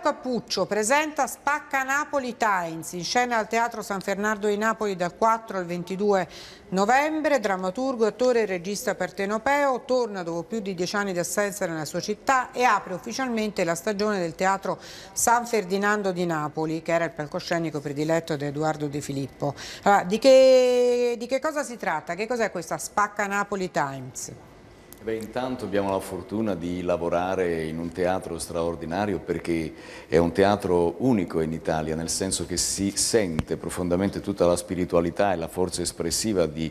Cappuccio presenta Spacca Napoli Times in scena al Teatro San Fernando di Napoli dal 4 al 22 novembre. Drammaturgo, attore e regista partenopeo torna dopo più di dieci anni di assenza nella sua città e apre ufficialmente la stagione del Teatro San Ferdinando di Napoli, che era il palcoscenico prediletto di Edoardo De Filippo. Allora, di, che, di che cosa si tratta? Che cos'è questa Spacca Napoli Times? Beh, intanto abbiamo la fortuna di lavorare in un teatro straordinario perché è un teatro unico in Italia, nel senso che si sente profondamente tutta la spiritualità e la forza espressiva di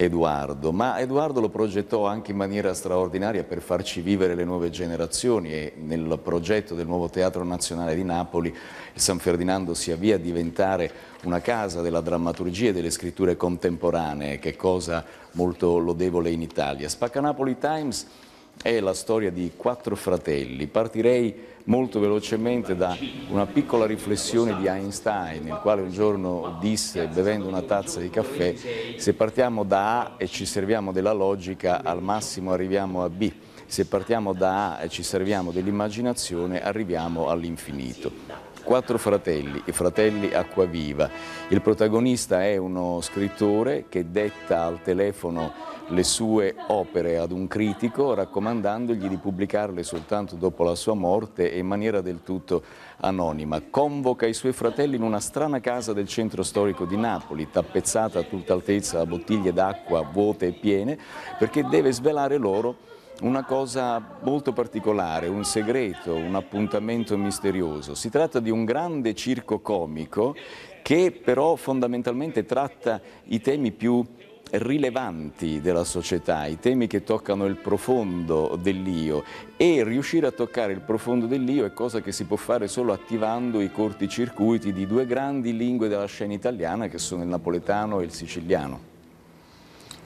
Edoardo, ma Edoardo lo progettò anche in maniera straordinaria per farci vivere le nuove generazioni e nel progetto del nuovo Teatro Nazionale di Napoli il San Ferdinando si avvia a diventare una casa della drammaturgia e delle scritture contemporanee, che cosa molto lodevole in Italia. Spacca Napoli Times è la storia di quattro fratelli. Partirei molto velocemente da una piccola riflessione di Einstein, il quale un giorno disse, bevendo una tazza di caffè, se partiamo da A e ci serviamo della logica, al massimo arriviamo a B. Se partiamo da A e ci serviamo dell'immaginazione, arriviamo all'infinito. Quattro fratelli, i fratelli Acquaviva. Il protagonista è uno scrittore che detta al telefono le sue opere ad un critico raccomandandogli di pubblicarle soltanto dopo la sua morte e in maniera del tutto anonima. Convoca i suoi fratelli in una strana casa del centro storico di Napoli, tappezzata a tutta altezza da bottiglie d'acqua vuote e piene, perché deve svelare loro una cosa molto particolare, un segreto, un appuntamento misterioso. Si tratta di un grande circo comico che però fondamentalmente tratta i temi più rilevanti della società, i temi che toccano il profondo dell'io e riuscire a toccare il profondo dell'io è cosa che si può fare solo attivando i corti circuiti di due grandi lingue della scena italiana che sono il napoletano e il siciliano.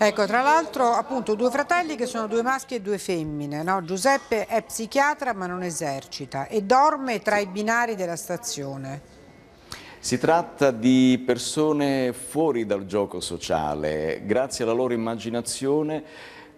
Ecco, tra l'altro appunto due fratelli che sono due maschi e due femmine, no? Giuseppe è psichiatra ma non esercita e dorme tra i binari della stazione. Si tratta di persone fuori dal gioco sociale, grazie alla loro immaginazione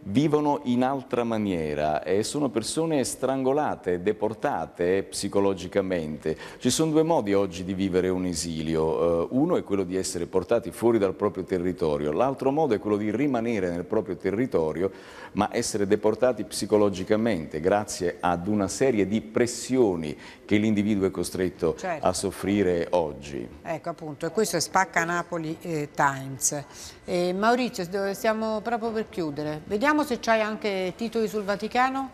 vivono in altra maniera e sono persone strangolate, deportate psicologicamente. Ci sono due modi oggi di vivere un esilio, eh, uno è quello di essere portati fuori dal proprio territorio, l'altro modo è quello di rimanere nel proprio territorio ma essere deportati psicologicamente grazie ad una serie di pressioni che l'individuo è costretto certo. a soffrire oggi. Ecco appunto, e questo è Spacca Napoli eh, Times. Eh, Maurizio, stiamo proprio per chiudere, vediamo Vediamo se c'hai anche titoli sul Vaticano.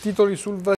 Titoli sul Vaticano.